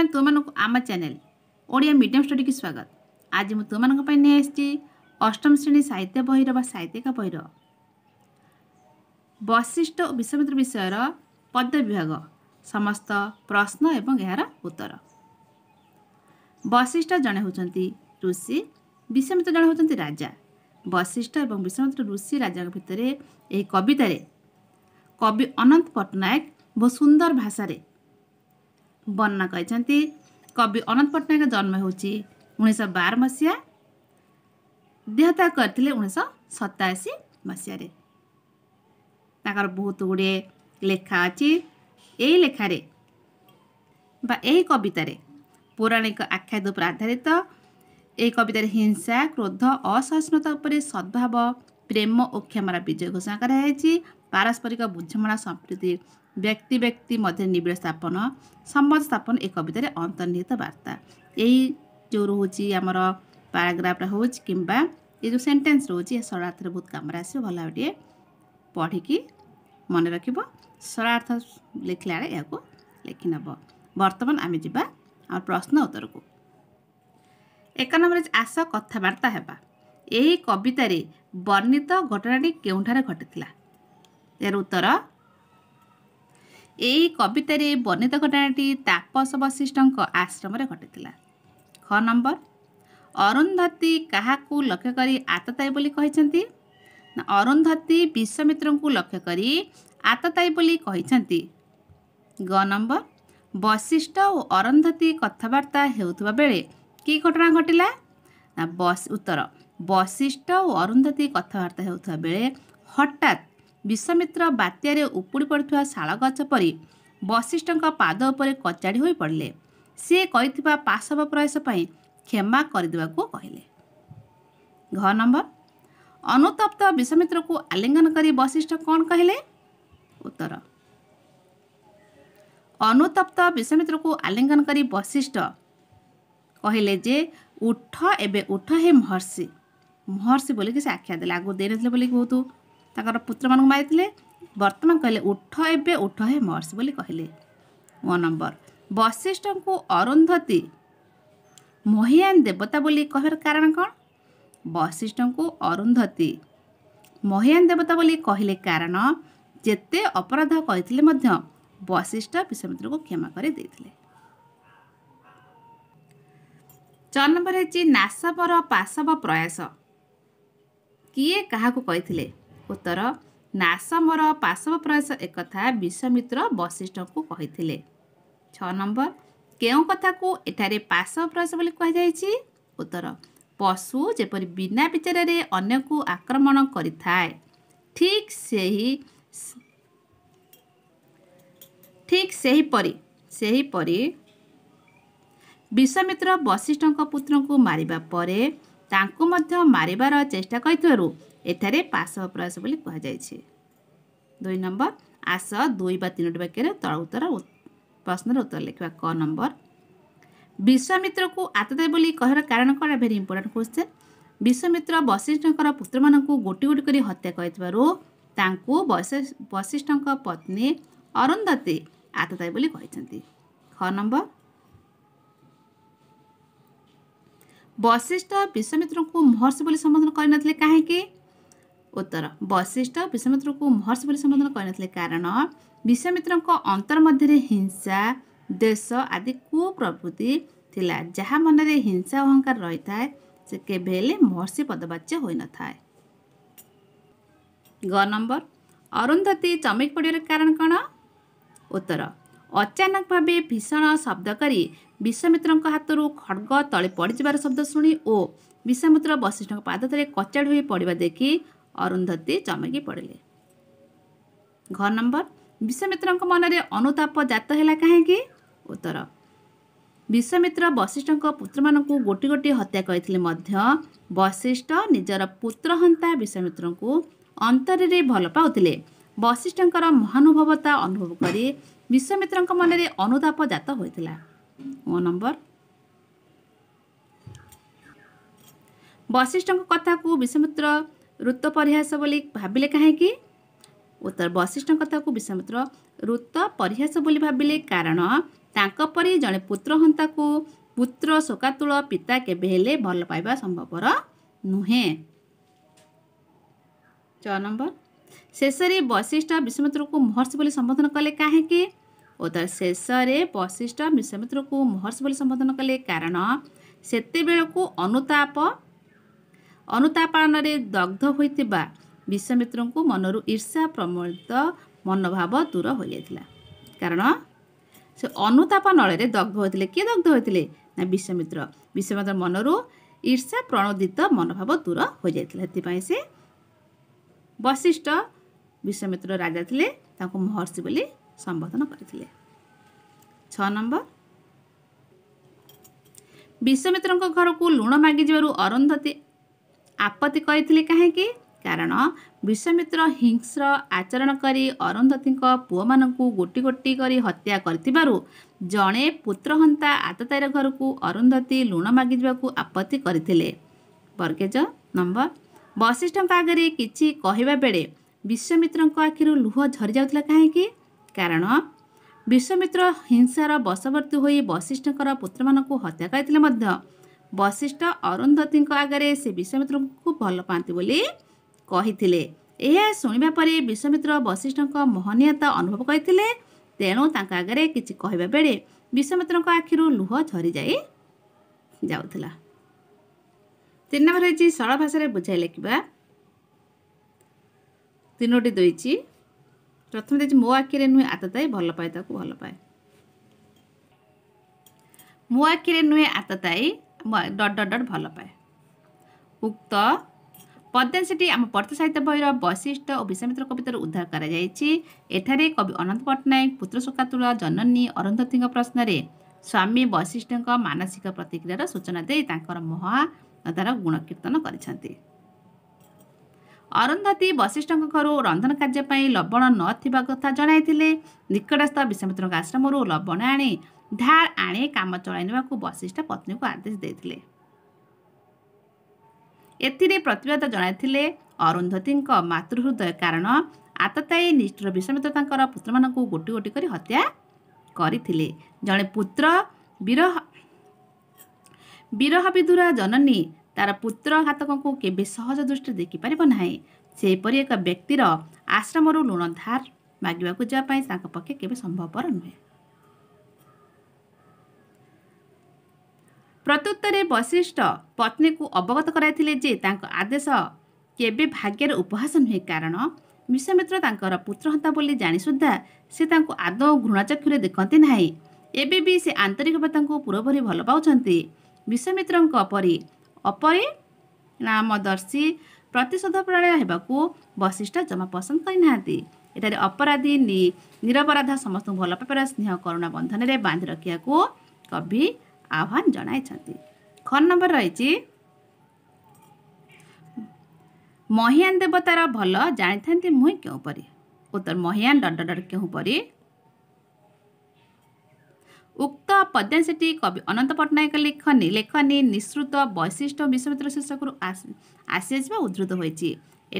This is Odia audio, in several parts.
ଜଣେ ତୁମମାନଙ୍କୁ ଆମ ଚ୍ୟାନେଲ ଓଡ଼ିଆ ମିଡ଼ିୟମ ଷ୍ଟଡ଼ିକୁ ସ୍ୱାଗତ ଆଜି ମୁଁ ତୁମମାନଙ୍କ ପାଇଁ ନେଇ ଆସିଛି ଅଷ୍ଟମ ଶ୍ରେଣୀ ସାହିତ୍ୟ ବହିର ବା ସାହିତ୍ୟିକ ବହିର ବଶିଷ୍ଠ ଓ ବିଶ୍ୱମିତ୍ର ବିଷୟର ପଦ୍ୟ ବିଭାଗ ସମସ୍ତ ପ୍ରଶ୍ନ ଏବଂ ଏହାର ଉତ୍ତର ବଶିଷ୍ଠ ଜଣେ ହେଉଛନ୍ତି ଋଷି ବିଶ୍ୱମିତ୍ର ଜଣେ ହେଉଛନ୍ତି ରାଜା ବଶିଷ୍ଠ ଏବଂ ବିଶ୍ୱମିତ୍ର ଋଷି ରାଜାଙ୍କ ଭିତରେ ଏହି କବିତାରେ କବି ଅନନ୍ତ ପଟ୍ଟନାୟକ ବହୁ ସୁନ୍ଦର ଭାଷାରେ वर्णना गरि कवि अनंत पट्टना जन्म हेर्छ उनी सय बार मसहाँले उन्नाइस सतासी मसहारे तर बहुत गुड लेखा अचि एखा बातारे पौराणिक आख्या पर आधारित ए कवित र हिंसा क्रोध असहिष्णुता उप सद्भाव प्रेम ओ क्षम विजय घोषणा घोषणाइ पारस्परिक बुझमणा सम्प्रीति ବ୍ୟକ୍ତି ବ୍ୟକ୍ତି ମଧ୍ୟରେ ନିବିଡ଼ ସ୍ଥାପନ ସମ୍ବନ୍ଧ ସ୍ଥାପନ ଏ କବିତାରେ ଅନ୍ତର୍ନିହିତ ବାର୍ତ୍ତା ଏଇ ଯେଉଁ ରହୁଛି ଆମର ପାରାଗ୍ରାଫଟା ହେଉଛି କିମ୍ବା ଏ ଯେଉଁ ସେଣ୍ଟେନ୍ସ ରହୁଛି ଏ ଶରଣାର୍ଥରେ ବହୁତ କାମରେ ଆସିବ ଭଲ ଭାବେ ଟିକେ ପଢ଼ିକି ମନେ ରଖିବ ଶରଣାର୍ଥ ଲେଖିଲା ବେଳେ ଏହାକୁ ଲେଖି ନେବ ବର୍ତ୍ତମାନ ଆମେ ଯିବା ଆମର ପ୍ରଶ୍ନ ଉତ୍ତରକୁ ଏକ ନମ୍ବରେ ଆସ କଥାବାର୍ତ୍ତା ହେବା ଏହି କବିତାରେ ବର୍ଣ୍ଣିତ ଘଟଣାଟି କେଉଁଠାରେ ଘଟିଥିଲା ଏହାର ଉତ୍ତର ଏହି କବିତାରେ ବର୍ଣ୍ଣିତ ଘଟଣାଟି ତାପସ ବଶିଷ୍ଠଙ୍କ ଆଶ୍ରମରେ ଘଟିଥିଲା ଖ ନମ୍ବର ଅରୁନ୍ଧତୀ କାହାକୁ ଲକ୍ଷ୍ୟ କରି ଆତତାୟୀ ବୋଲି କହିଛନ୍ତି ଅରୁନ୍ଧତୀ ବିଶ୍ୱମିତ୍ରଙ୍କୁ ଲକ୍ଷ୍ୟ କରି ଆତତାୟୀ ବୋଲି କହିଛନ୍ତି ଗ ନମ୍ବର ବଶିଷ୍ଠ ଓ ଅରୁନ୍ଧତୀ କଥାବାର୍ତ୍ତା ହେଉଥିବା ବେଳେ କି ଘଟଣା ଘଟିଲା ବସ୍ ଉତ୍ତର ବଶିଷ୍ଠ ଓ ଅରୁନ୍ଧତୀ କଥାବାର୍ତ୍ତା ହେଉଥିବା ବେଳେ ହଠାତ୍ ବିଶ୍ୱମିତ୍ର ବାତ୍ୟାରେ ଉପୁଡ଼ି ପଡ଼ିଥିବା ଶାଳ ଗଛ ପରି ବଶିଷ୍ଠଙ୍କ ପାଦ ଉପରେ କଚାଡ଼ି ହୋଇପଡ଼ିଲେ ସିଏ କରିଥିବା ପାଶବ ପ୍ରୟାସ ପାଇଁ କ୍ଷମା କରିଦେବାକୁ କହିଲେ ଘ ନମ୍ବର ଅନୁତପ୍ତ ବିଶ୍ୱମିତ୍ରକୁ ଆଲିଙ୍ଗନ କରି ବଶିଷ୍ଠ କ'ଣ କହିଲେ ଉତ୍ତର ଅନୁତପ୍ତ ବିଶ୍ୱମିତ୍ରକୁ ଆଲିଙ୍ଗନ କରି ବଶିଷ୍ଠ କହିଲେ ଯେ ଉଠ ଏବେ ଉଠ ହେ ମହର୍ଷି ମହର୍ଷି ବୋଲିକି ସେ ଆଖ୍ୟା ଦେଲେ ଆଗକୁ ଦେଇନଥିଲେ ବୋଲିକି ବହୁତ ତାଙ୍କର ପୁତ୍ରମାନଙ୍କୁ ମାରିଥିଲେ ବର୍ତ୍ତମାନ କହିଲେ ଉଠ ଏବେ ଉଠ ହେ ମର୍ଷ ବୋଲି କହିଲେ ୱାନ୍ ନମ୍ବର ବଶିଷ୍ଠଙ୍କୁ ଅରୁନ୍ଧତୀ ମହିଆନ୍ ଦେବତା ବୋଲି କହିବାର କାରଣ କ'ଣ ବଶିଷ୍ଠଙ୍କୁ ଅରୁନ୍ଧତୀ ମହିଆନ୍ ଦେବତା ବୋଲି କହିଲେ କାରଣ ଯେତେ ଅପରାଧ କହିଥିଲେ ମଧ୍ୟ ବଶିଷ୍ଠ ବିଶ୍ୱମିତ୍ରକୁ କ୍ଷମା କରିଦେଇଥିଲେ ଛ ନମ୍ବର ହେଉଛି ନାସବର ପାଶବ ପ୍ରୟାସ କିଏ କାହାକୁ କହିଥିଲେ ଉତ୍ତର ନାସମର ପାଶବ ପ୍ରୟାସ ଏକଥା ବିଶ୍ୱମିତ୍ର ବଶିଷ୍ଠଙ୍କୁ କହିଥିଲେ ଛଅ ନମ୍ବର କେଉଁ କଥାକୁ ଏଠାରେ ପାଶବ ପ୍ରୟାସ ବୋଲି କୁହାଯାଇଛି ଉତ୍ତର ପଶୁ ଯେପରି ବିନା ବିଚାରରେ ଅନ୍ୟକୁ ଆକ୍ରମଣ କରିଥାଏ ଠିକ୍ ସେହି ଠିକ୍ ସେହିପରି ସେହିପରି ବିଶ୍ୱମିତ୍ର ବଶିଷ୍ଠଙ୍କ ପୁତ୍ରଙ୍କୁ ମାରିବା ପରେ ତାଙ୍କୁ ମଧ୍ୟ ମାରିବାର ଚେଷ୍ଟା କରିଥିବାରୁ এখানে পাশ অপ্রয়াস বলে কুহযাইছে দুই নম্বর আস দুই বা তিনোটি বাক্যের তল উত্তর প্রশ্নের উত্তর লিখবা ক নম্বর ବିଶ୍ୱାମିତ୍ରକୁ ଆତତାୟୀ ବୋଲି କହିବାର କାରଣ କ'ଣ ଭେରି ଇମ୍ପୋର୍ଟାଣ୍ଟ କ୍ୱେଶ୍ଚନ୍ ବିଶ୍ୱାମିତ୍ର ବଶିଷ୍ଠଙ୍କର ପୁତ୍ରମାନଙ୍କୁ ଗୋଟି ଗୋଟି କରି ହତ୍ୟା କରିଥିବାରୁ ତାଙ୍କୁ ବଶିଷ୍ଠଙ୍କ ପତ୍ନୀ ଅରୁନ୍ଧତୀ ଆତତାୟୀ ବୋଲି କହିଛନ୍ତି ଖ ନମ୍ବର ବଶିଷ୍ଠ ବିଶ୍ୱାମିତ୍ରଙ୍କୁ ମହର୍ଷି ବୋଲି ସମ୍ବୋଧନ କରିନଥିଲେ କାହିଁକି उत्तर वैशिष्ट विश्वमितको महर्षि सम्बोधन गरिन कारण विश्वमितको अन्तर हिंसा देश आदि कु थिला जहाँ मन हिंसा अहङ्कार से के महर्षि पदवाच्य नम्बर अरुन्धति चमकि पढेर कारण उत्तर अचानक भा भीषण शब्दकारी विश्वमितको हातहरू खड्ग त शब्द शुमित वशिष्ट पादत कचाडी हु पडिबा देखि अरुंधती चमकी पड़े घर नंबर विश्वमित्र मन में अनुताप जत है कहीं उत्तर विश्वमित्र वशिष्ठ पुत्र मान गोटी गोटी हत्या करशिष्ठ निजर पुत्र हंता विश्वामित्र को अंतर भल पाते वशिष्ठ महानुभवता अनुभव कर विश्वमित्र मन में अनुताप जत होता नंबर वशिष्ठ कथा को विश्वामित्र ऋत ऋतपरिहास भाले कहाँकि उ तर वशिष्ट कथा को विश्वामित्र ऋत परिहास बोली भाव कारण तरि जे पुत्र को पुत्र शोकुल पिता के भल पाइबा पर नुहे छ नम्बर विश्वामित्र को महर्षि बोली सम्बोधन कले काँकि उ तर शेष वशिष्ठ महर्षि बोली सम्बोधन कले कारण कारणतेबु अनुताप ଅନୁତାପାଳନରେ ଦଗ୍ଧ ହୋଇଥିବା ବିଶ୍ୱମିତ୍ରଙ୍କୁ ମନରୁ ଈର୍ଷା ପ୍ରମଳିତ ମନୋଭାବ ଦୂର ହୋଇଯାଇଥିଲା କାରଣ ସେ ଅନୁତାପ ନଳରେ ଦଗ୍ଧ ହୋଇଥିଲେ କିଏ ଦଗ୍ଧ ହୋଇଥିଲେ ନା ବିଶ୍ୱମିତ୍ର ବିଶ୍ୱମିତ୍ର ମନରୁ ଈର୍ଷା ପ୍ରଣୋଦିତ ମନୋଭାବ ଦୂର ହୋଇଯାଇଥିଲା ସେଥିପାଇଁ ସେ ବଶିଷ୍ଠ ବିଶ୍ୱମିତ୍ର ରାଜା ଥିଲେ ତାଙ୍କୁ ମହର୍ଷି ବୋଲି ସମ୍ବୋଧନ କରିଥିଲେ ଛଅ ନମ୍ବର ବିଶ୍ୱମିତ୍ରଙ୍କ ଘରକୁ ଲୁଣ ମାଗିଯିବାରୁ ଅରୁନ୍ଧତୀ ଆପତ୍ତି କରିଥିଲେ କାହିଁକି କାରଣ ବିଶ୍ୱମିତ୍ର ହିଂସ୍ର ଆଚରଣ କରି ଅରୁନ୍ଧତୀଙ୍କ ପୁଅମାନଙ୍କୁ ଗୋଟି ଗୋଟି କରି ହତ୍ୟା କରିଥିବାରୁ ଜଣେ ପୁତ୍ରହନ୍ତା ଆତତାୟର ଘରକୁ ଅରୁନ୍ଧତୀ ଲୁଣ ମାଗିଯିବାକୁ ଆପତ୍ତି କରିଥିଲେ ବର୍ଗେଜ ନମ୍ବର ବଶିଷ୍ଠଙ୍କ ଆଗରେ କିଛି କହିବା ବେଳେ ବିଶ୍ୱମିତ୍ରଙ୍କ ଆଖିରୁ ଲୁହ ଝରିଯାଉଥିଲା କାହିଁକି କାରଣ ବିଶ୍ୱମିତ୍ର ହିଂସାର ବଶବର୍ତ୍ତୀ ହୋଇ ବଶିଷ୍ଠଙ୍କର ପୁତ୍ରମାନଙ୍କୁ ହତ୍ୟା କରିଥିଲେ ମଧ୍ୟ ବଶିଷ୍ଠ ଅରୁନ୍ଧତୀଙ୍କ ଆଗରେ ସେ ବିଶ୍ୱମିତ୍ରଙ୍କୁ ଖୁବ୍ ଭଲ ପାଆନ୍ତି ବୋଲି କହିଥିଲେ ଏହା ଶୁଣିବା ପରେ ବିଶ୍ୱମିତ୍ର ବଶିଷ୍ଠଙ୍କ ମହନୀୟତା ଅନୁଭବ କରିଥିଲେ ତେଣୁ ତାଙ୍କ ଆଗରେ କିଛି କହିବା ବେଳେ ବିଶ୍ୱମିତ୍ରଙ୍କ ଆଖିରୁ ଲୁହ ଝରିଯାଇ ଯାଉଥିଲା ତିନି ନମ୍ବର ହେଇଛି ସରଳ ଭାଷାରେ ବୁଝାଇ ଲେଖିବା ତିନୋଟି ଦେଇଛି ପ୍ରଥମେ ଦେଇଛି ମୋ ଆଖିରେ ନୁହେଁ ଆତତାଏ ଭଲ ପାଏ ତାକୁ ଭଲ ପାଏ ମୋ ଆଖିରେ ନୁହେଁ ଆତତାଏ ଡଟ୍ ଡଟ୍ ଡଟ୍ ଭଲ ପାଏ ଉକ୍ତ ପଦ୍ୟାଂଶଟି ଆମ ପଠିତ ସାହିତ୍ୟ ବହିର ବୈଶିଷ୍ଟ୍ୟ ଓ ବିଶ୍ୱମିତ୍ର କବିତାରୁ ଉଦ୍ଧାର କରାଯାଇଛି ଏଠାରେ କବି ଅନନ୍ତ ପଟ୍ଟନାୟକ ପୁତ୍ର ଶୋକାତୁଳ ଜନନୀ ଅରୁନ୍ଧତୀଙ୍କ ପ୍ରଶ୍ନରେ ସ୍ୱାମୀ ବୈଶିଷ୍ଟ୍ୟଙ୍କ ମାନସିକ ପ୍ରତିକ୍ରିୟାର ସୂଚନା ଦେଇ ତାଙ୍କର ମହା ତାର ଗୁଣ କୀର୍ତ୍ତନ କରିଛନ୍ତି ଅରୁନ୍ଧତି ବଶିଷ୍ଠଙ୍କ ଘରୁ ରନ୍ଧନ କାର୍ଯ୍ୟ ପାଇଁ ଲବଣ ନଥିବା କଥା ଜଣାଇଥିଲେ ନିକଟସ୍ଥ ବିଶ୍ୱମିତ୍ରଙ୍କ ଆଶ୍ରମରୁ ଲବଣ ଆଣି ଢାଳ ଆଣି କାମ ଚଳାଇ ନେବାକୁ ବଶିଷ୍ଠ ପତ୍ନୀଙ୍କୁ ଆଦେଶ ଦେଇଥିଲେ ଏଥିରେ ପ୍ରତିବାଦ ଜଣାଇଥିଲେ ଅରୁନ୍ଧତିଙ୍କ ମାତୃହୃଦୟ କାରଣ ଆତତାୟୀ ନିଷ୍ଠୁର ବିଶ୍ୱମିତ୍ର ତାଙ୍କର ପୁତ୍ରମାନଙ୍କୁ ଗୋଟି ଗୋଟି କରି ହତ୍ୟା କରିଥିଲେ ଜଣେ ପୁତ୍ର ବିରହ ବିରହ ବିଧୁରା ଜନନୀ ତା'ର ପୁତ୍ର ଘାତକଙ୍କୁ କେବେ ସହଜ ଦୃଷ୍ଟିରେ ଦେଖିପାରିବ ନାହିଁ ସେହିପରି ଏକ ବ୍ୟକ୍ତିର ଆଶ୍ରମରୁ ଲୁଣ ଧାର ମାଗିବାକୁ ଯିବା ପାଇଁ ତାଙ୍କ ପକ୍ଷେ କେବେ ସମ୍ଭବପର ନୁହେଁ ପ୍ରତ୍ୟୁତ୍ତରେ ବଶିଷ୍ଠ ପତ୍ନୀକୁ ଅବଗତ କରାଇଥିଲେ ଯେ ତାଙ୍କ ଆଦେଶ କେବେ ଭାଗ୍ୟର ଉପହାସ ନୁହେଁ କାରଣ ବିଶ୍ୱମିତ୍ର ତାଙ୍କର ପୁତ୍ରହତା ବୋଲି ଜାଣିସୁଦ୍ଧା ସେ ତାଙ୍କୁ ଆଦୌ ଘୃଣାଚକ୍ଷୁରେ ଦେଖନ୍ତି ନାହିଁ ଏବେ ବି ସେ ଆନ୍ତରିକ ପିତାଙ୍କୁ ପୂରାପୂରି ଭଲ ପାଉଛନ୍ତି ବିଶ୍ୱମିତ୍ରଙ୍କ ପରି परिमदर्शी प्रतिशोध प्रणालसिष्ट जमा पसन्द गरिपराधी निरपराध सम भएर स्नेह करुणा बन्धन बान्धी र कवि आह्वान जन नम्बर रहया देवतार भल जाने मु के उत्तर महिया डर डर के परि ଉକ୍ତ ପଦ୍ୟାଂଶଟି କବି ଅନନ୍ତ ପଟ୍ଟନାୟକ ଲେଖନୀ ଲେଖନୀ ନିଃସୃତ ବୈଶିଷ୍ଟ୍ୟ ବିଶ୍ୱମିତ୍ର ଶୀର୍ଷକରୁ ଆସିଯାଇଥିବା ଉଦ୍ଧୃତ ହୋଇଛି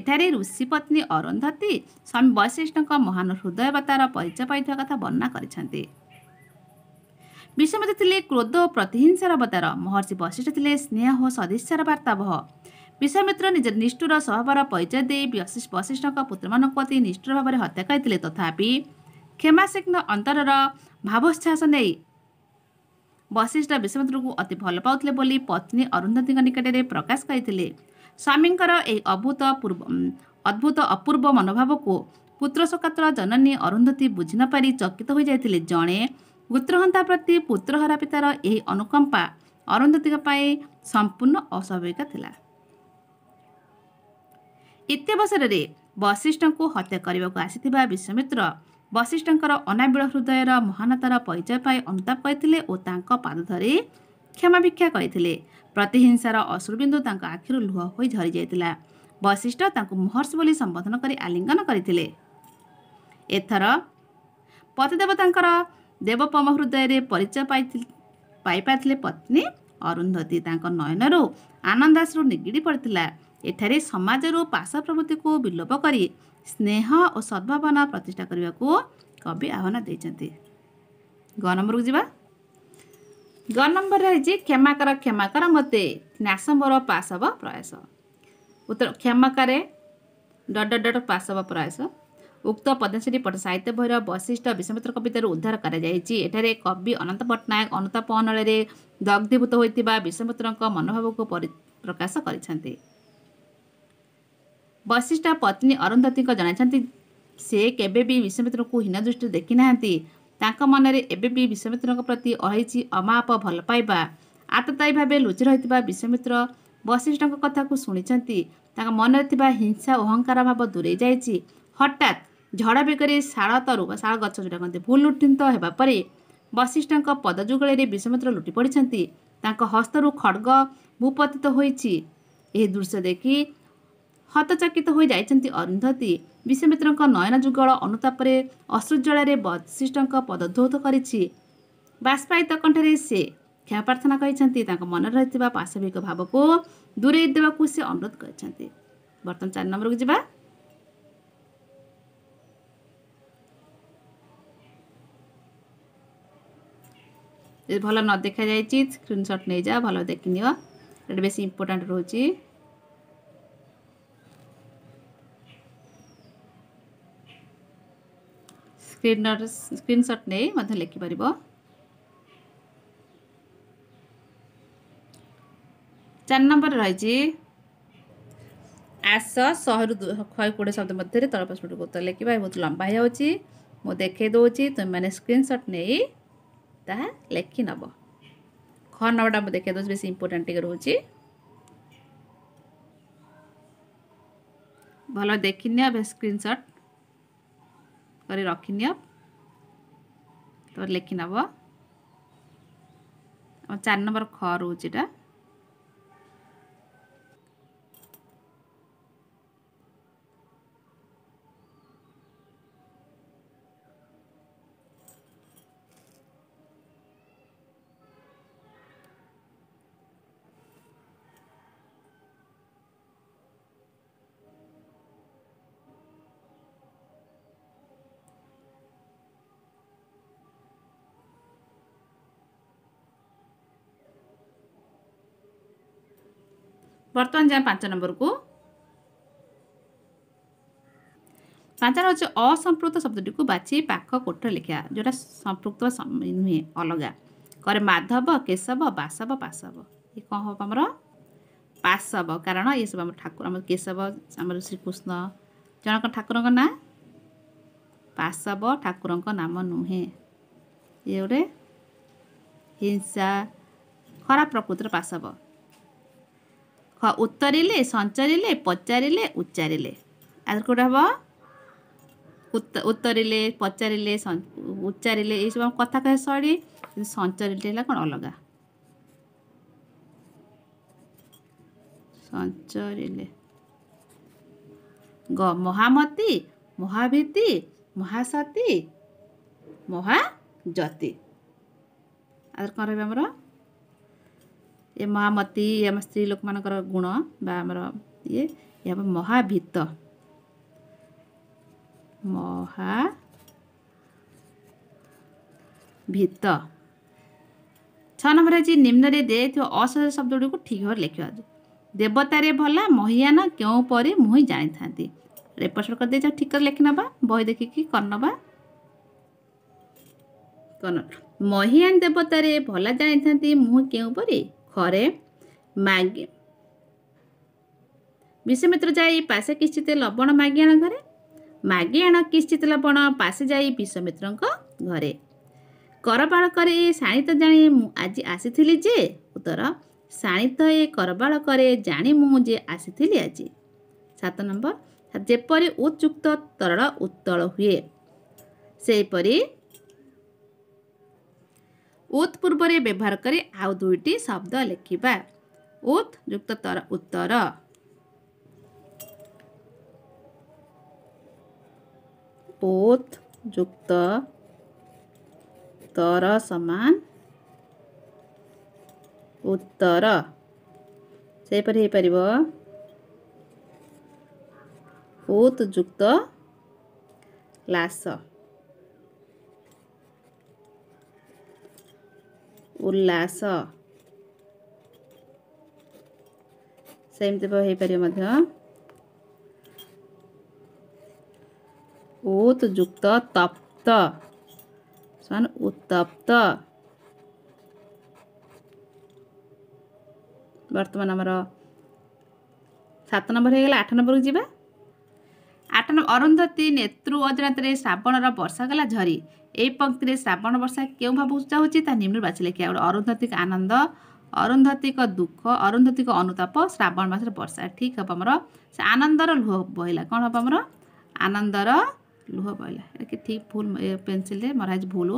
ଏଠାରେ ଋଷି ପତ୍ନୀ ଅରୁନ୍ଧତୀ ସ୍ୱାମୀ ବୈଶିଷ୍ଠଙ୍କ ମହାନ ହୃଦୟବତାର ପରିଚୟ ପାଇଥିବା କଥା ବର୍ଣ୍ଣନା କରିଛନ୍ତି ବିଶ୍ୱମିତ୍ର ଥିଲେ କ୍ରୋଧ ଓ ପ୍ରତିହିଂସାର ଅବତାର ମହର୍ଷି ବୈଶିଷ୍ଠ ଥିଲେ ସ୍ନେହ ଓ ସଦିଚ୍ଛାର ବାର୍ତ୍ତାବହ ବିଶ୍ୱମିତ୍ର ନିଜ ନିଷ୍ଠୁର ସ୍ୱଭାବର ପରିଚୟ ଦେଇ ବୈଶିଷ୍ଠଙ୍କ ପୁତ୍ରମାନଙ୍କୁ ଅତି ନିଷ୍ଠୁର ଭାବରେ ହତ୍ୟା କରିଥିଲେ ତଥାପି କ୍ଷମାସିଗ୍ନ ଅନ୍ତରର ଭାବୋଚ୍ଛ୍ୱାସ ନେଇ ବଶିଷ୍ଠ ବିଶ୍ୱମିତ୍ରଙ୍କୁ ଅତି ଭଲ ପାଉଥିଲେ ବୋଲି ପତ୍ନୀ ଅରୁନ୍ଧତିଙ୍କ ନିକଟରେ ପ୍ରକାଶ କରିଥିଲେ ସ୍ୱାମୀଙ୍କର ଏହି ଅଭୂତ ଅଦ୍ଭୁତ ଅପୂର୍ବ ମନୋଭାବକୁ ପୁତ୍ର ସକାତର ଜନନୀ ଅରୁନ୍ଧତି ବୁଝି ନପାରି ଚକିତ ହୋଇଯାଇଥିଲେ ଜଣେ ଗୁତ୍ରହନ୍ତା ପ୍ରତି ପୁତ୍ରହରା ପିତାର ଏହି ଅନୁକମ୍ପା ଅରୁନ୍ଧତିଙ୍କ ପାଇଁ ସମ୍ପୂର୍ଣ୍ଣ ଅସ୍ୱାଭାବିକ ଥିଲା ଇତ୍ୟବସରରେ ବଶିଷ୍ଠଙ୍କୁ ହତ୍ୟା କରିବାକୁ ଆସିଥିବା ବିଶ୍ୱମିତ୍ର ବଶିଷ୍ଠଙ୍କର ଅନାବିଳ ହୃଦୟର ମହାନତାର ପରିଚୟ ପାଇ ଅନୁତାପ କରିଥିଲେ ଓ ତାଙ୍କ ପାଦ ଧରି କ୍ଷମା ଭିକ୍ଷା କରିଥିଲେ ପ୍ରତିହିଂସାର ଅଶ୍ରୁବିନ୍ଦୁ ତାଙ୍କ ଆଖିରୁ ଲୁହ ହୋଇ ଝରିଯାଇଥିଲା ବଶିଷ୍ଠ ତାଙ୍କୁ ମହର୍ଷ ବୋଲି ସମ୍ବୋଧନ କରି ଆଲିଙ୍ଗନ କରିଥିଲେ ଏଥର ପତିଦେବ ତାଙ୍କର ଦେବପମ ହୃଦୟରେ ପରିଚୟ ପାଇ ପାଇପାରିଥିଲେ ପତ୍ନୀ ଅରୁନ୍ଧତୀ ତାଙ୍କ ନୟନରୁ ଆନନ୍ଦାସରୁ ନିଗିଡ଼ି ପଡ଼ିଥିଲା ଏଠାରେ ସମାଜରୁ ପାର୍ଶ୍ୱ ପ୍ରଭୃତିକୁ ବିଲୋପ କରି ସ୍ନେହ ଓ ସଦ୍ଭାବନା ପ୍ରତିଷ୍ଠା କରିବାକୁ କବି ଆହ୍ୱାନ ଦେଇଛନ୍ତି ଗ ନମ୍ବରକୁ ଯିବା ଗ ନମ୍ବରରେ ହେଉଛି କ୍ଷମାକାର କ୍ଷମାକାର ମୋତେ ନ୍ୟାସ ମୋର ପାର୍ଶବ ପ୍ରୟାସ ଉତ୍ତର କ୍ଷମାକାରେ ଡଟ ଡଟ ପାର୍ଶବ ପ୍ରୟାସ ଉକ୍ତ ପଦ୍ମଶ୍ରୀ ପଟ ସାହିତ୍ୟ ବହିର ବୈଶିଷ୍ଟ ବିଷମିତ୍ର କବିତାରୁ ଉଦ୍ଧାର କରାଯାଇଛି ଏଠାରେ କବି ଅନନ୍ତ ପଟ୍ଟନାୟକ ଅନୁତାପ ଅନଳରେ ଦଗ୍ଧୀଭୂତ ହୋଇଥିବା ବିଷମିତ୍ରଙ୍କ ମନୋଭାବକୁ ପରି ପ୍ରକାଶ କରିଛନ୍ତି ବଶିଷ୍ଠ ପତ୍ନୀ ଅରୁନ୍ଧତୀଙ୍କ ଜଣାଇଛନ୍ତି ସେ କେବେ ବି ବିଶ୍ୱମିତ୍ରଙ୍କୁ ହୀନ ଦୃଷ୍ଟିରେ ଦେଖିନାହାନ୍ତି ତାଙ୍କ ମନରେ ଏବେ ବି ବିଶ୍ୱମିତ୍ରଙ୍କ ପ୍ରତି ଅହିଛି ଅମାପ ଭଲ ପାଇବା ଆତତାୟୀ ଭାବେ ଲୁଚି ରହିଥିବା ବିଶ୍ୱମିତ୍ର ବଶିଷ୍ଠଙ୍କ କଥାକୁ ଶୁଣିଛନ୍ତି ତାଙ୍କ ମନରେ ଥିବା ହିଂସା ଅହଙ୍କାର ଭାବ ଦୂରେଇ ଯାଇଛି ହଠାତ୍ ଝଡ଼ ବେଗରେ ଶାଳ ତରୁ ବା ଶାଳ ଗଛ ଯେଉଁଟା କହନ୍ତି ଭୁଲ ଉଠିତ ହେବା ପରେ ବଶିଷ୍ଠଙ୍କ ପଦଯୁଗଳରେ ବିଶ୍ୱମିତ୍ର ଲୁଟି ପଡ଼ିଛନ୍ତି ତାଙ୍କ ହସ୍ତରୁ ଖଡ଼ଗ ଭୂପତିତ ହୋଇଛି ଏହି ଦୃଶ୍ୟ ଦେଖି ହତଚକିତ ହୋଇ ଯାଇଛନ୍ତି ଅରୁନ୍ଧତି ବିଶ୍ୱାମିତ୍ରଙ୍କ ନୟନ ଯୁଗଳ ଅନୁତାପରେ ଅଶ୍ରୁଜଳରେ ବଶିଷ୍ଠଙ୍କ ପଦଧୌତ କରିଛି ବାଷ୍ପାୟିତ କଣ୍ଠରେ ସେ କ୍ଷମା ପ୍ରାର୍ଥନା କରିଛନ୍ତି ତାଙ୍କ ମନରେ ରହିଥିବା ପାଶବିକ ଭାବକୁ ଦୂରେଇ ଦେବାକୁ ସେ ଅନୁରୋଧ କରିଛନ୍ତି ବର୍ତ୍ତମାନ ଚାରି ନମ୍ବରକୁ ଯିବା ଯଦି ଭଲ ନ ଦେଖାଯାଇଛି ସ୍କ୍ରିନ୍ସଟ୍ ନେଇଯାଅ ଭଲ ଦେଖିନିଅ ଏଇଟା ବେଶୀ ଇମ୍ପୋର୍ଟାଣ୍ଟ ରହୁଛି स्क्रीन स्क्रीनसट नहीं लिखिपर चार नंबर रही आस शह शहे कोड़े शब्द मध्य तल पश उत्तर लेखा बहुत लंबा हो मुझे देखे दौर तुम्हें स्क्रीनसट नहीं ता लेखि नब ख नाटा मुझे देखे बस बे इंपोर्टाट रोच भल देखनी स्क्रीनसट କରି ରଖିନିଅ ତ ଲେଖିନେବ ଆଉ ଚାରି ନମ୍ବର ଖ ରହୁଛି ଏଇଟା ବର୍ତ୍ତମାନ ଯାଏ ପାଞ୍ଚ ନମ୍ବରକୁ ପାଞ୍ଚଟା ହେଉଛି ଅସମ୍ପୃକ୍ତ ଶବ୍ଦଟିକୁ ବାଛି ପାଖ କୋଠ ଲେଖିବା ଯେଉଁଟା ସମ୍ପୃକ୍ତ ନୁହେଁ ଅଲଗା କରେ ମାଧବ କେଶବ ବାସବ ପାଶବ ଏ କ'ଣ ହେବ ଆମର ପାଶବ କାରଣ ଏସବୁ ଆମର ଠାକୁର ଆମର କେଶବ ଆମର ଶ୍ରୀକୃଷ୍ଣ ଜଣଙ୍କ ଠାକୁରଙ୍କ ନାଁ ପାଶବ ଠାକୁରଙ୍କ ନାମ ନୁହେଁ ଇଏ ଗୋଟେ ହିଂସା ଖରାପ ପ୍ରକୃତିର ପାଶବ ख उत्तरले सञ्चारि पचारि उच्चारे आउ उत्तरले पचारि उच्चारे सब कथा सञ्चर कलग ग महामती महाभीति महासती महाजती अरू कि ଏ ମହାମତି ଆମ ସ୍ତ୍ରୀ ଲୋକମାନଙ୍କର ଗୁଣ ବା ଆମର ଇଏ ଏହା ମହାଭିତ ମହା ଭିତ ଛଅ ନମ୍ବର ଅଛି ନିମ୍ନରେ ଦିଆଯାଇଥିବା ଅସହଜ ଶବ୍ଦ ଗୁଡ଼ିକୁ ଠିକ୍ ଭାବରେ ଲେଖିବା ଦେବତାରେ ଭଲା ମହିୟାନ କେଉଁ ପରି ମୁହିଁ ଜାଣିଥାନ୍ତି ରେପୋର୍ଟ କରିଦେଇଛ ଠିକ୍ କରି ଲେଖିନେବା ବହି ଦେଖିକି କରିନେବା କନ ମହିୟାନ ଦେବତାରେ ଭଲା ଜାଣିଥାନ୍ତି ମୁହଁ କେଉଁ ପରି ঘরে মাগে বিশ্বমিত্র যাই পাশে কিশ্চিত লবণ মাগি আণ ঘরে মাগি আণ কিশ্চিত লবণ পাশে যাই বিশ্বমিত্র ঘরে করবাল করে সাণিত জাঁড়ি আজ আসিলি যে উত্তর সাণিত এ করবাল করে জাঁড়ি মু যে আসিলি আজ সাত নম্বর যেপরি উচ্যুক্ত তরল উত্তল হুয়ে সেইপরি व्यवहार व्यवहारक आउ दुईटी शब्द लेख्दा उत्युक्त उत्तर तर समान उत्तर जुक्त उत्त ଉଲ୍ଲାସ ସେମିତି ହେଇପାରିବ ମଧ୍ୟ ଉତ୍ ଯୁକ୍ତ ତପ୍ତ ସେମାନେ ଉତ୍ତପ୍ତ ବର୍ତ୍ତମାନ ଆମର ସାତ ନମ୍ବର ହେଇଗଲା ଆଠ ନମ୍ବରକୁ ଯିବା ଆଠ ନମ୍ବର ଅରୁନ୍ଧତୀ ନେତୃ ଅଜରାତିରେ ଶ୍ରାବଣର ବର୍ଷା ଗଲା ଝରି ଏହି ପଙ୍କ୍ତିରେ ଶ୍ରାବଣ ବର୍ଷା କେଉଁ ଭାବ ଉଚ୍ଚାହୁଛି ତା ନିମ୍ନ ବାଛି ଲେଖିବା ଗୋଟେ ଅରୁନ୍ଧତିକ ଆନନ୍ଦ ଅରୁନ୍ଧତିକ ଦୁଃଖ ଅରୁନ୍ଧତିକ ଅନୁତାପ ଶ୍ରାବଣ ମାସରେ ବର୍ଷା ଠିକ୍ ହେବ ଆମର ସେ ଆନନ୍ଦର ଲୁହ ବହିଲା କ'ଣ ହେବ ଆମର ଆନନ୍ଦର ଲୁହ ବହିଲା ଏଇଟା କି ଠିକ୍ ଭୁଲ ପେନସିଲରେ ମରାଯାଇଛି ଭୁଲ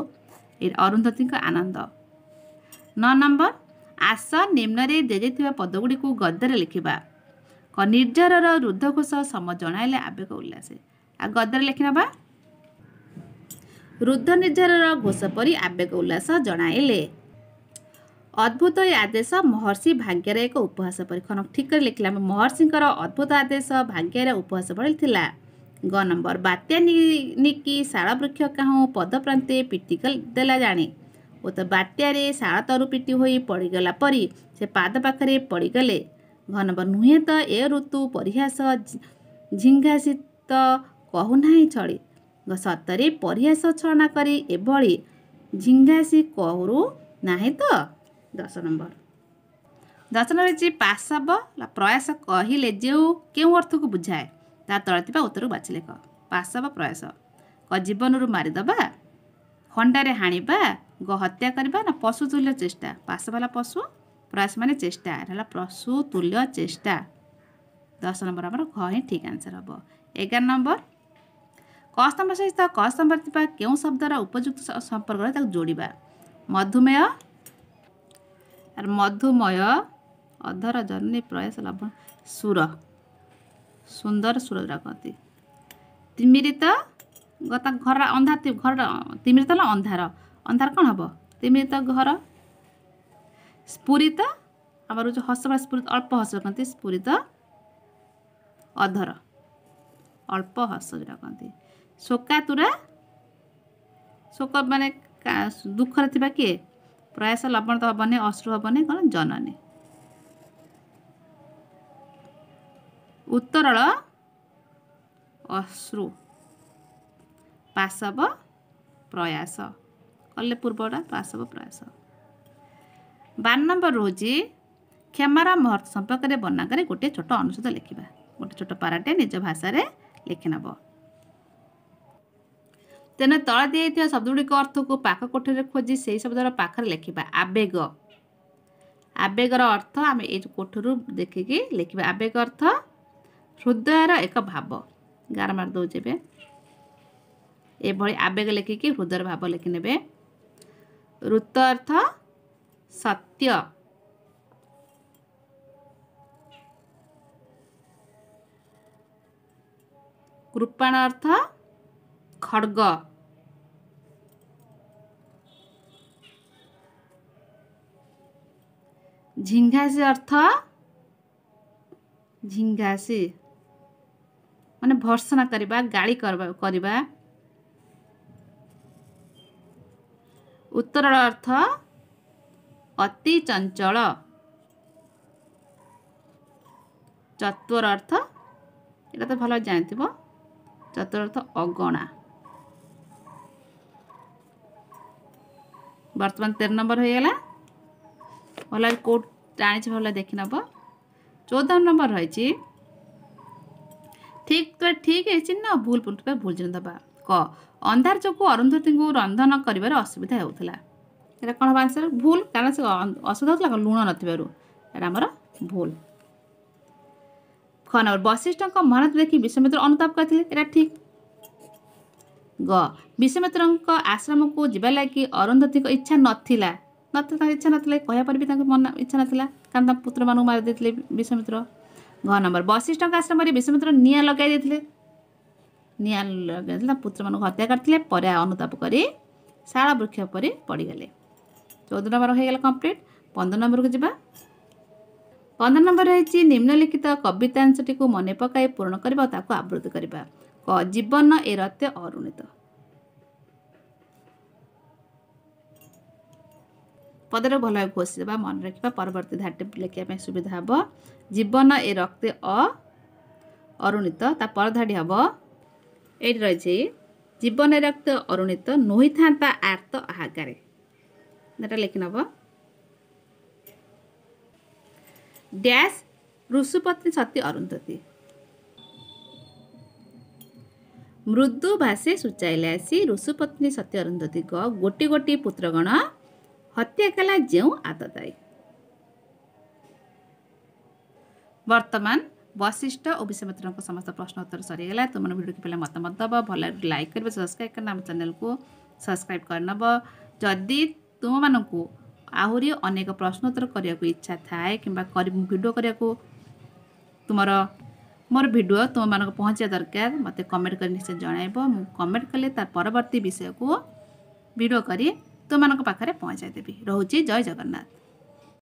ଅରୁନ୍ଧତିଙ୍କ ଆନନ୍ଦ ନଅ ନମ୍ବର ଆସ ନିମ୍ନରେ ଦିଆଯାଇଥିବା ପଦଗୁଡ଼ିକୁ ଗଦ୍ୟରେ ଲେଖିବା କ ନିର୍ଜରର ରୁଦ୍ଧଘୋଷ ସମ ଜଣାଇଲେ ଆବେଗ ଉଲ୍ଲାସେ ଆଉ ଗଦ୍ୟରେ ଲେଖିନେବା ରୁଦ୍ଧ ନିର୍ଦ୍ଧାରର ଘୋଷ ପରି ଆବେଗ ଉଲ୍ଲାସ ଜଣାଇଲେ ଅଦ୍ଭୁତ ଏ ଆଦେଶ ମହର୍ଷି ଭାଗ୍ୟର ଏକ ଉପହାସ ପରୀକ୍ଷଣ ଠିକ୍ କରି ଲେଖିଲା ମହର୍ଷିଙ୍କର ଅଦ୍ଭୁତ ଆଦେଶ ଭାଗ୍ୟର ଉପହାସ ପଡ଼ିଥିଲା ଗ ନମ୍ବର ବାତ୍ୟା ନିକି ଶାଳବୃକ୍ଷ କାହୁଁ ପ୍ରାନ୍ତେ ପିଟି ଦେଲା ଜାଣେ ଓ ତ ବାତ୍ୟାରେ ଶାଳ ତରୁ ପିଟି ହୋଇ ପଡ଼ିଗଲା ପରି ସେ ପାଦ ପାଖରେ ପଡ଼ିଗଲେ ଘ ନମ୍ବର ନୁହେଁ ତ ଏ ଋତୁ ପରିହାସ ଝିଙ୍ଘାସିତ କହୁନାହିଁ ଛଳି ସତରେ ପରିହାସ ଛଣା କରି ଏଭଳି ଝିଙ୍ଘାସି କରୁ ନାହିଁ ତ ଦଶ ନମ୍ବର ଦଶ ନମ୍ବର ହେଉଛି ପାଶବ ପ୍ରୟାସ କହିଲେ ଯେଉଁ କେଉଁ ଅର୍ଥକୁ ବୁଝାଏ ତା ତଳେ ଥିବା ଉତ୍ତରକୁ ବାଛିଲେ କହ ପାଶବ ପ୍ରୟାସ କ ଜୀବନରୁ ମାରିଦେବା ହଣ୍ଡାରେ ହାଣିବା ଗ ହତ୍ୟା କରିବା ନା ପଶୁ ତୁଲ୍ୟ ଚେଷ୍ଟା ପାଶବ ହେଲା ପଶୁ ପ୍ରୟାସ ମାନେ ଚେଷ୍ଟା ଏଟା ହେଲା ପଶୁ ତୁଲ୍ୟ ଚେଷ୍ଟା ଦଶ ନମ୍ବର ଆମର ଘ ହିଁ ଠିକ୍ ଆନ୍ସର୍ ହେବ ଏଗାର ନମ୍ବର କସ୍ତମ୍ଭ ସହିତ କସ୍ତମ୍ଭରେ ଥିବା କେଉଁ ଶବ୍ଦର ଉପଯୁକ୍ତ ସମ୍ପର୍କରେ ତାକୁ ଯୋଡ଼ିବା ମଧୁମେୟ ମଧୁମୟ ଅଧର ଜନନୀ ପ୍ରୟାସ ଲବଣ ସୁର ସୁନ୍ଦର ସୁର ଯେଉଁଟା କହନ୍ତି ତିମିରିତ ତା ଘର ଅନ୍ଧାର ଘର ତିମିରିତ ହେଲା ଅନ୍ଧାର ଅନ୍ଧାର କ'ଣ ହେବ ତିମିରିତ ଘର ସ୍ଫୁରିତ ଆମର ଯେଉଁ ହସ ବା ସ୍ଫୁରିତ ଅଳ୍ପ ହସ କହନ୍ତି ସ୍ଫୁରିତ ଅଧର ଅଳ୍ପ ହସ ଯେଉଁଟା କହନ୍ତି ଶୋକାତୁରା ଶୋକ ମାନେ ଦୁଃଖରେ ଥିବା କିଏ ପ୍ରୟାସ ଲବଣ ତ ହେବନି ଅଶ୍ରୁ ହେବନି କ'ଣ ଜନନୀ ଉତ୍ତରଳ ଅଶ୍ରୁ ପାଶବ ପ୍ରୟାସ କଲେ ପୂର୍ବଟା ପାଶବ ପ୍ରୟାସ ବାର ନମ୍ବର ରହୁଛି କ୍ଷମାର ମହର୍ତ୍ତ ସମ୍ପର୍କରେ ବର୍ଣ୍ଣାଙ୍କରେ ଗୋଟିଏ ଛୋଟ ଅନୁସୂଚ ଲେଖିବା ଗୋଟିଏ ଛୋଟ ପାରାଟେ ନିଜ ଭାଷାରେ ଲେଖିନେବ ତେଣୁ ତଳେ ଦିଆଯାଇଥିବା ଶବ୍ଦଗୁଡ଼ିକ ଅର୍ଥକୁ ପାଖ କୋଠରୀରେ ଖୋଜି ସେହି ଶବ୍ଦର ପାଖରେ ଲେଖିବା ଆବେଗ ଆବେଗର ଅର୍ଥ ଆମେ ଏଇ କୋଠରୁ ଦେଖିକି ଲେଖିବା ଆବେଗ ଅର୍ଥ ହୃଦୟର ଏକ ଭାବ ଗାର ମାରିଦେଉଛି ଏବେ ଏଭଳି ଆବେଗ ଲେଖିକି ହୃଦୟର ଭାବ ଲେଖିନେବେ ଋତ ଅର୍ଥ ସତ୍ୟ କୃପାଣ ଅର୍ଥ खड़ग झिंगा अर्थ झिंगा से मान भर्सना करवा गाड़ी करवा उत्तर अर्थ अति चंचल चतुर अर्थ ये তো ভালো জাঁথিব চতুর অর্থ অগণা বর্তমান তেরো নম্বর হয়ে গেল ভালভাবে কোড টাণিছে ভালভাবে দেখি নেব চৌদ নম্বর হয়েছে ঠিক ঠিক ହେଇଛି ନା ଭୁଲ ପୁଟୁଥିବା ଭୁଲ ଚିହ୍ନ ଦେବା କ ଅନ୍ଧାର ଯୋଗୁଁ ଅରୁନ୍ଧତୀଙ୍କୁ ରନ୍ଧନ କରିବାରେ ଅସୁବିଧା ହେଉଥିଲା ଏଇଟା କ'ଣ ହେବ ଆନ୍ସର୍ ଭୁଲ କାରଣ ସେ ଅସୁବିଧା ହେଉଥିଲା ଲୁଣ ନଥିବାରୁ ଏଇଟା ଆମର ଭୁଲ ଖ ନମ୍ବର ବଶିଷ୍ଠଙ୍କ ମହାନତ ଦେଖି ବିଶ୍ୱମିତ୍ର ଅନୁତାପ କରିଥିଲେ ଏଇଟା ଠିକ୍ ଗ ବିଶ୍ୱମିତ୍ରଙ୍କ ଆଶ୍ରମକୁ ଯିବା ଲାଗି ଅରୁନ୍ଧତୀଙ୍କ ଇଚ୍ଛା ନଥିଲା ନଥିଲା ତାଙ୍କ ଇଚ୍ଛା ନଥିଲା କହିବା ପରେ ବି ତାଙ୍କ ମନ ଇଚ୍ଛା ନଥିଲା କାରଣ ତାଙ୍କ ପୁତ୍ରମାନଙ୍କୁ ମାରିଦେଇଥିଲେ ବିଶ୍ୱମିତ୍ର ଗ ନମ୍ବର ବଶିଷ୍ଠଙ୍କ ଆଶ୍ରମରେ ବିଶ୍ୱମିତ୍ର ନିଆଁ ଲଗାଇ ଦେଇଥିଲେ ନିଆଁ ଲଗାଇ ଦେଇଥିଲେ ତାଙ୍କ ପୁତ୍ରମାନଙ୍କୁ ହତ୍ୟା କରିଥିଲେ ପରେ ଅନୁତାପ କରି ଶାଳ ବୃକ୍ଷ ପରି ପଡ଼ିଗଲେ ଚଉଦ ନମ୍ବର ହୋଇଗଲା କମ୍ପ୍ଲିଟ୍ ପନ୍ଦର ନମ୍ବରକୁ ଯିବା ପନ୍ଦର ନମ୍ବର ହେଇଛି ନିମ୍ନଲିଖିତ କବିତାଂଶଟିକୁ ମନେ ପକାଇ ପୂରଣ କରିବା ଓ ତାକୁ ଆବୃତ୍ତି କରିବା জীবন এরতে অরুণিত ପଦରେ ଭଲ ଭାବେ ଘୋଷିଦେବା ମନେ ରଖିବା ପରବର୍ତ୍ତୀ ଧାରଟି ଲେଖିବା ପାଇଁ ସୁବିଧା ହେବ ଜୀବନ ଏ ରକ୍ତେ ଅ ଅରୁଣିତ ତା ପର ଧାଡ଼ି ହେବ ଏଇଠି ରହିଛି ଜୀବନ ଏ ରକ୍ତ ଅରୁଣିତ ନୋହିଥାନ୍ତା ଆର୍ତ୍ତ ଆହାକାରେ ଏଇଟା ଲେଖିନେବ ଡ୍ୟାସ୍ ଋଷୁପତ୍ନୀ ସତୀ ଅରୁନ୍ଧତୀ मृदु भाषे सुचाइलास ऋषुपत्नी सत्य अरुन्धोति गोटी गोटी पुत्रगण हत्या कला जौँ आददायी बर्तमान वशिष्ट असमत्रको समस्त प्रश्न उत्तर सरिगला त भिडियो कि मतमत भयो लब्सक्राइब लाइक च्यानेकु सब्सक्राइब को सब्सक्राइब गरिनब जति त आक प्रश्नोत्तर इच्छा थाए थाहा कम्बा भिडियो तुमर ମୋର ଭିଡ଼ିଓ ତୁମମାନଙ୍କୁ ପହଞ୍ଚିବା ଦରକାର ମୋତେ କମେଣ୍ଟ କରି ନିଶ୍ଚୟ ଜଣାଇବ ମୁଁ କମେଣ୍ଟ କଲେ ତା ପରବର୍ତ୍ତୀ ବିଷୟକୁ ଭିଡ଼ିଓ କରି ତୁମମାନଙ୍କ ପାଖରେ ପହଞ୍ଚାଇ ଦେବି ରହୁଛି ଜୟ ଜଗନ୍ନାଥ